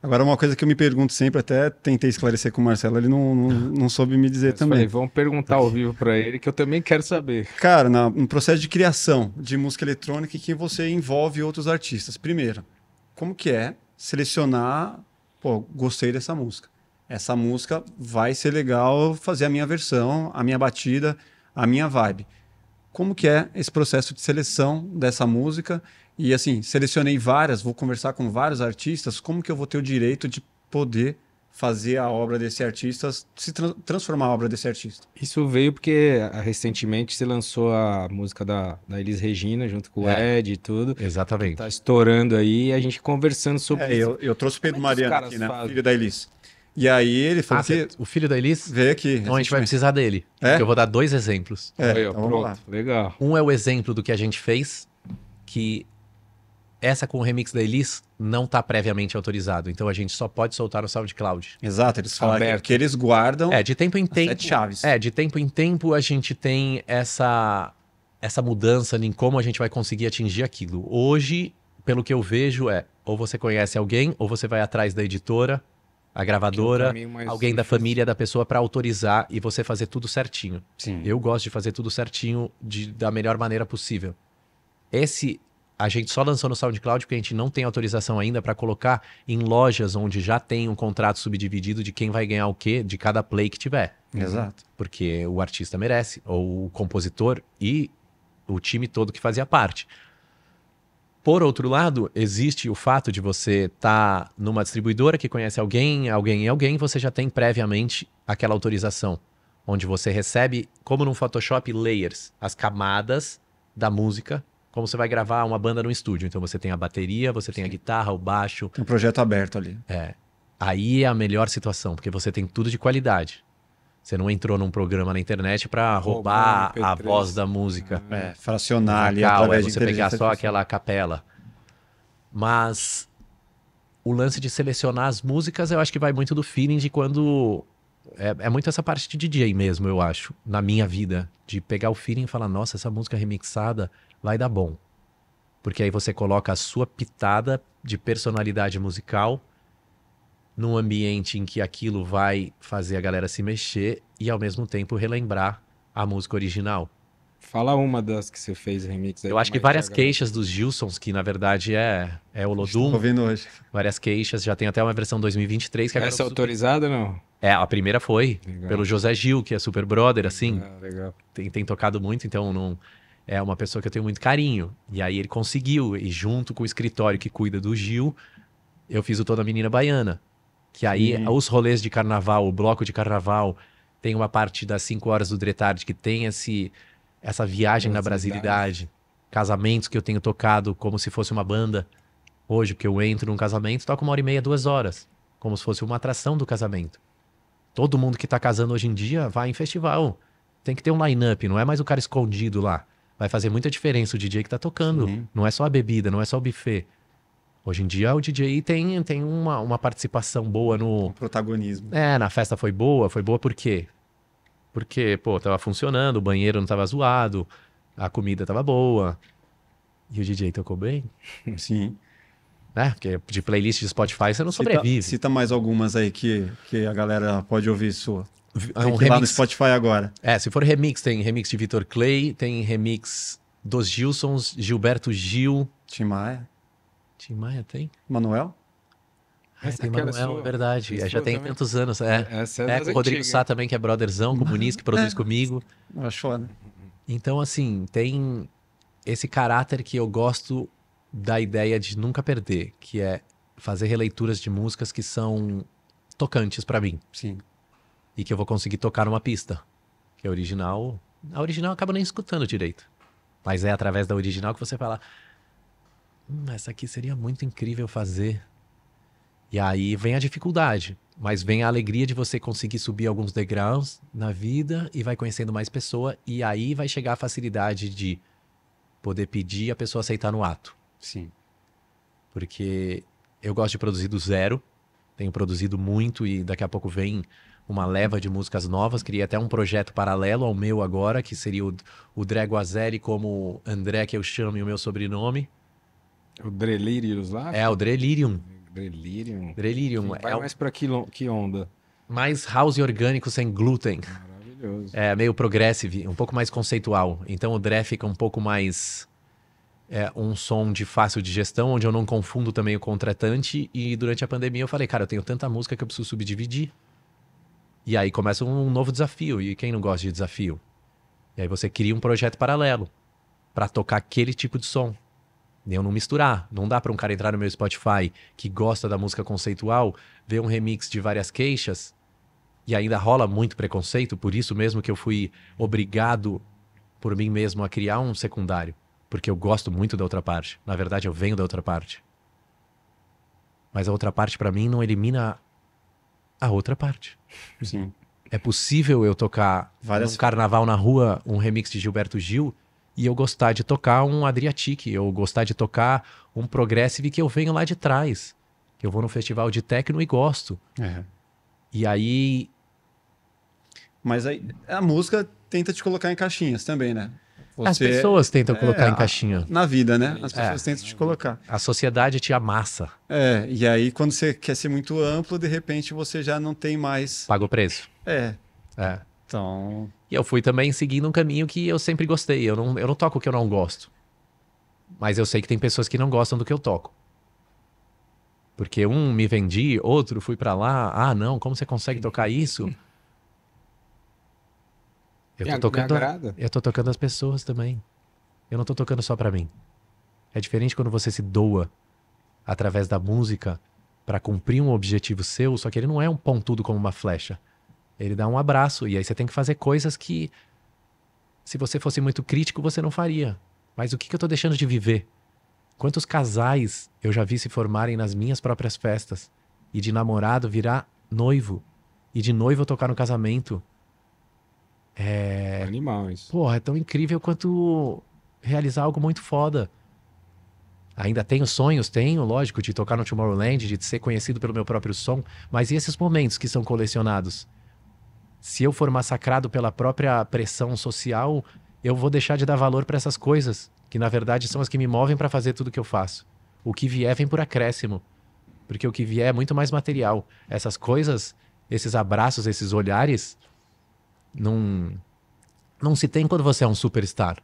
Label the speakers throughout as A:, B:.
A: Agora, uma coisa que eu me pergunto sempre, até tentei esclarecer com o Marcelo, ele não, não, não soube me dizer Mas também. Falei, vamos perguntar ao vivo para ele, que eu também quero saber. Cara, na, no processo de criação de música eletrônica em que você envolve outros artistas. Primeiro, como que é selecionar, pô, gostei dessa música. Essa música vai ser legal fazer a minha versão, a minha batida, a minha vibe como que é esse processo de seleção dessa música. E assim, selecionei várias, vou conversar com vários artistas, como que eu vou ter o direito de poder fazer a obra desse artista, se tra transformar a obra desse artista.
B: Isso veio porque ah, recentemente você lançou a música da, da Elis Regina, junto com o é. Ed e tudo. Exatamente. Tá estourando aí e a gente conversando sobre é, isso. Eu,
A: eu trouxe o Pedro é Mariano aqui, né? Filho da Elis.
B: E aí ele falou ah, que... O filho da Elis? Veio aqui. Então a gente vai precisar dele. É? Porque eu vou dar dois exemplos. É, então pronto. Lá. Legal. Um é o exemplo do que a gente fez, que essa com o remix da Elis não está previamente autorizado. Então a gente só pode soltar no SoundCloud. Exato, eles falam Aberto. que, eles guardam. É, de tempo em tempo. Sete chaves. É, de tempo em tempo a gente tem essa essa mudança em como a gente vai conseguir atingir aquilo. Hoje, pelo que eu vejo é, ou você conhece alguém, ou você vai atrás da editora, a gravadora, alguém da família da pessoa para autorizar e você fazer tudo certinho. Sim. Eu gosto de fazer tudo certinho de, da melhor maneira possível. Esse a gente só lançou no SoundCloud porque a gente não tem autorização ainda para colocar em lojas onde já tem um contrato subdividido de quem vai ganhar o quê de cada play que tiver. Uhum. Exato. Porque o artista merece, ou o compositor e o time todo que fazia parte. Por outro lado, existe o fato de você estar tá numa distribuidora que conhece alguém, alguém e alguém, você já tem previamente aquela autorização, onde você recebe, como num Photoshop, layers, as camadas da música, como você vai gravar uma banda no estúdio. Então você tem a bateria, você Sim. tem a guitarra, o baixo. Um projeto aberto ali. É. Aí é a melhor situação, porque você tem tudo de qualidade. Você não entrou num programa na internet para roubar, a voz da música. Uhum. é, uhum. fracionar ali vocal, é você pegar só aquela capela. Mas o lance de selecionar as músicas, eu acho que vai muito do feeling de quando. É, é, muito essa parte de DJ mesmo, eu acho, na minha vida. De pegar o feeling e falar, nossa, essa música remixada vai dar bom. Porque aí você coloca a sua pitada de personalidade musical num ambiente em que aquilo vai fazer a galera se mexer e ao mesmo tempo relembrar a música original. Fala uma das que você fez remix aí. Eu acho que várias queixas dos Gilsons, que na verdade é, é o Lodum. Estou ouvindo hoje. Várias queixas, já tem até uma versão 2023 que Essa é autorizada ou não? É, a primeira foi, legal. pelo José Gil, que é super brother, assim. Ah, legal. Tem, tem tocado muito, então não é uma pessoa que eu tenho muito carinho. E aí ele conseguiu, e junto com o escritório que cuida do Gil, eu fiz o Toda Menina Baiana. Que aí Sim. os rolês de carnaval, o bloco de carnaval, tem uma parte das 5 horas do Dretard que tem esse, essa viagem na brasilidade. Casamentos que eu tenho tocado como se fosse uma banda. Hoje, porque eu entro num casamento, toco uma hora e meia, duas horas. Como se fosse uma atração do casamento. Todo mundo que tá casando hoje em dia vai em festival. Tem que ter um line-up, não é mais o cara escondido lá. Vai fazer muita diferença o DJ que tá tocando. Sim. Não é só a bebida, não é só o buffet. Hoje em dia o DJ tem, tem uma, uma participação boa no. O
A: protagonismo.
B: É, na festa foi boa. Foi boa por quê? Porque, pô, tava funcionando, o banheiro não tava zoado, a comida tava boa.
A: E o DJ tocou bem? Sim. Né? Porque de playlist de Spotify você não cita, sobrevive. Cita mais algumas aí que, que a galera pode ouvir sua. É um remix. lá no Spotify agora. É, se for
B: remix, tem remix de Vitor Clay, tem remix dos Gilsons, Gilberto Gil. Tim Maia. Tim Maia tem? Manuel? Ah, é, tem Manuel, é verdade. já tem também. tantos anos. É, Essa é, é com o Rodrigo Sá também, que é brotherzão, comunista, que produz é. comigo. Achou, né? Então, assim, tem esse caráter que eu gosto da ideia de nunca perder, que é fazer releituras de músicas que são tocantes para mim. Sim. E que eu vou conseguir tocar numa pista. Que é original. A original acaba nem escutando direito. Mas é através da original que você fala, Hum, essa aqui seria muito incrível fazer. E aí vem a dificuldade, mas vem a alegria de você conseguir subir alguns degraus na vida e vai conhecendo mais pessoa. E aí vai chegar a facilidade de poder pedir a pessoa aceitar no ato. Sim. Porque eu gosto de produzir do zero, tenho produzido muito e daqui a pouco vem uma leva de músicas novas. Criei até um projeto paralelo ao meu agora, que seria o, o Drego Azeri, como André, que eu chamo e o meu sobrenome. O Drelirius lá? É, o Drelirium. Drelirium. Drelirium. Vai é mais pra que, que onda? Mais house orgânico sem glúten. Maravilhoso. É meio progressive, um pouco mais conceitual. Então o Dre fica um pouco mais é, um som de fácil digestão, onde eu não confundo também o contratante. E durante a pandemia eu falei, cara, eu tenho tanta música que eu preciso subdividir. E aí começa um novo desafio. E quem não gosta de desafio? E aí você cria um projeto paralelo para tocar aquele tipo de som eu não misturar. Não dá para um cara entrar no meu Spotify que gosta da música conceitual, ver um remix de várias queixas e ainda rola muito preconceito, por isso mesmo que eu fui obrigado por mim mesmo a criar um secundário, porque eu gosto muito da outra parte. Na verdade, eu venho da outra parte. Mas a outra parte para mim não elimina a outra parte. Sim. É possível eu tocar várias... um carnaval na rua, um remix de Gilberto Gil e eu gostar de tocar um Adriatic, eu gostar de tocar um Progressive que eu venho lá de trás. Que eu vou no festival de techno e gosto. É. E aí.
A: Mas aí, a música tenta te colocar em caixinhas também, né? Você... As pessoas tentam é, colocar em caixinha. Na vida, né? As é. pessoas é. tentam te colocar. A sociedade te amassa. É, e aí quando você quer ser muito amplo, de repente você já não tem mais.
B: Paga o preço. É. É. Então. E eu fui também seguindo um caminho que eu sempre gostei. Eu não, eu não toco o que eu não gosto. Mas eu sei que tem pessoas que não gostam do que eu toco. Porque um me vendi, outro fui para lá. Ah, não, como você consegue tocar isso? Eu tô, tocando, eu tô tocando as pessoas também. Eu não tô tocando só para mim. É diferente quando você se doa através da música para cumprir um objetivo seu, só que ele não é um pontudo como uma flecha. Ele dá um abraço. E aí você tem que fazer coisas que, se você fosse muito crítico, você não faria. Mas o que, que eu estou deixando de viver? Quantos casais eu já vi se formarem nas minhas próprias festas? E de namorado virar noivo. E de noivo tocar no casamento. É. animais Porra, é tão incrível quanto realizar algo muito foda. Ainda tenho sonhos, tenho, lógico, de tocar no Tomorrowland, de ser conhecido pelo meu próprio som, mas e esses momentos que são colecionados? se eu for massacrado pela própria pressão social, eu vou deixar de dar valor para essas coisas, que na verdade são as que me movem para fazer tudo que eu faço. O que vier vem por acréscimo, porque o que vier é muito mais material. Essas coisas, esses abraços, esses olhares, não, não se tem quando você é um superstar.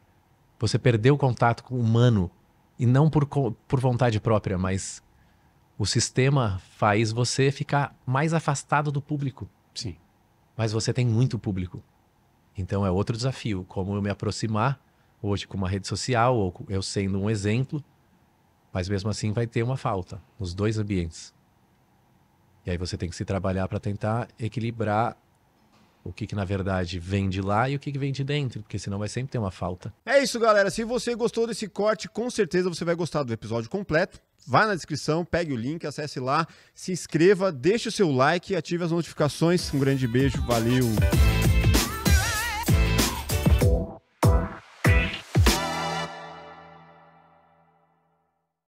B: Você perdeu o contato com o humano, e não por, por vontade própria, mas o sistema faz você ficar mais afastado do público. Sim. Mas você tem muito público. Então é outro desafio, como eu me aproximar hoje com uma rede social, ou eu sendo um exemplo, mas mesmo assim vai ter uma falta nos dois ambientes. E aí você tem que se trabalhar para tentar equilibrar o que, que na verdade vem de lá e o que, que vem de dentro, porque senão vai sempre ter uma falta.
A: É isso, galera. Se você gostou desse corte, com certeza você vai gostar do episódio completo. Vá na descrição, pegue o link, acesse lá, se inscreva, deixe o seu like e ative as notificações. Um grande beijo, valeu!